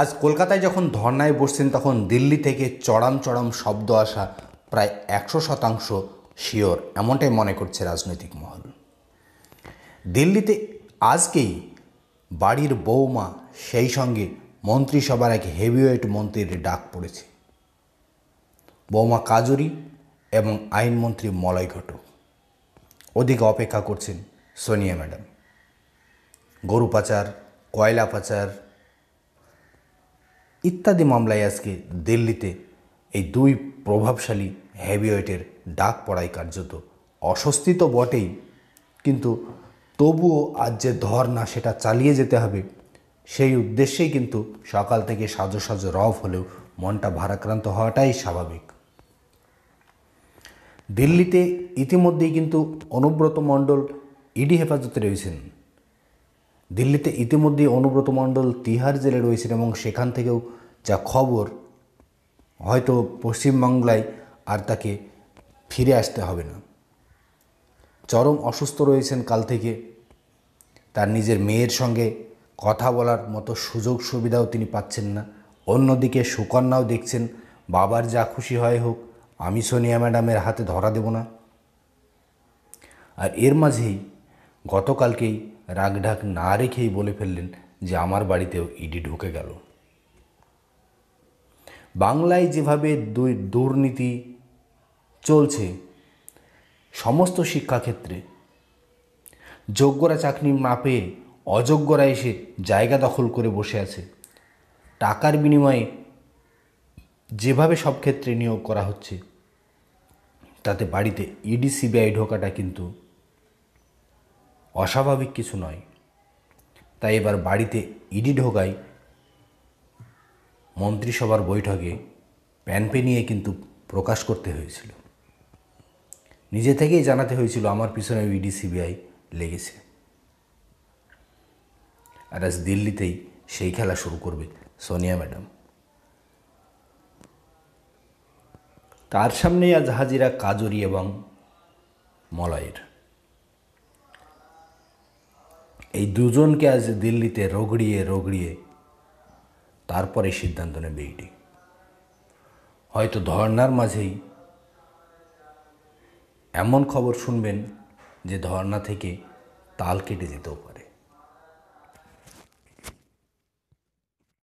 আজ কলকাতায় যখন ধর্নায় বসছেন তখন দিল্লি থেকে চড়াম চড়াম শব্দ আসা প্রায় একশো শতাংশ শিওর এমনটাই মনে করছে রাজনৈতিক মহল দিল্লিতে আজকেই বাড়ির বৌমা সেই সঙ্গে মন্ত্রিসভার এক হেভিওয়েট মন্ত্রীর ডাক পড়েছে বৌমা কাজুরি এবং আইনমন্ত্রী মলয় ঘটক ওদিকে অপেক্ষা করছেন সোনিয়া ম্যাডাম গরু পাচার কয়লা পাচার ইত্যাদি মামলায় আজকে দিল্লিতে এই দুই প্রভাবশালী হ্যাবিওয়েটের ডাক পড়ায় কার্যত অস্বস্তি তো বটেই কিন্তু তবুও আজ যে ধর্না সেটা চালিয়ে যেতে হবে সেই উদ্দেশ্যেই কিন্তু সকাল থেকে সাজো সাজো রব হলেও মনটা ভারাক্রান্ত হওয়াটাই স্বাভাবিক দিল্লিতে ইতিমধ্যেই কিন্তু অনুব্রত মণ্ডল ইডি হেফাজতে রয়েছেন দিল্লিতে ইতিমধ্যে অনুব্রত মণ্ডল তিহার জেলে রয়েছেন এবং সেখান থেকেও যা খবর হয়তো পশ্চিমবাংলায় আর তাকে ফিরে আসতে হবে না চরম অসুস্থ রয়েছেন কাল থেকে তার নিজের মেয়ের সঙ্গে কথা বলার মতো সুযোগ সুবিধাও তিনি পাচ্ছেন না অন্যদিকে সুকন্যাও দেখছেন বাবার যা খুশি হয় হোক আমি সোনিয়া ম্যাডামের হাতে ধরা দেব না আর এর মাঝেই গতকালকেই রাগঢাক না রেখেই বলে ফেললেন যে আমার বাড়িতেও ইডি ঢুকে গেল বাংলায় যেভাবে দুর্নীতি চলছে সমস্ত শিক্ষাক্ষেত্রে যোগ্যরা চাকরি না পেয়ে অযোগ্যরা এসে জায়গা দখল করে বসে আছে টাকার বিনিময়ে যেভাবে সব ক্ষেত্রে নিয়োগ করা হচ্ছে তাতে বাড়িতে ইডি সিবিআই ঢোকাটা কিন্তু অস্বাভাবিক কিছু নয় তাই এবার বাড়িতে ইডি ঢোকায় মন্ত্রিসভার বৈঠকে প্যানপে নিয়ে কিন্তু প্রকাশ করতে হয়েছিল নিজে থেকেই জানাতে হয়েছিল আমার পিছনে ইডি সিবিআই লেগেছে আর আজ দিল্লিতেই সেই খেলা শুরু করবে সোনিয়া ম্যাডাম তার সামনেই আজ হাজিরা কাজরি এবং মলয়ের এই দুজনকে আজ দিল্লিতে রগড়িয়ে রগড়িয়ে তারপরে সিদ্ধান্ত নেবে ইডি হয়তো ধর্নার মাঝেই এমন খবর শুনবেন যে ধর্না থেকে তাল কেটে যেতেও পারে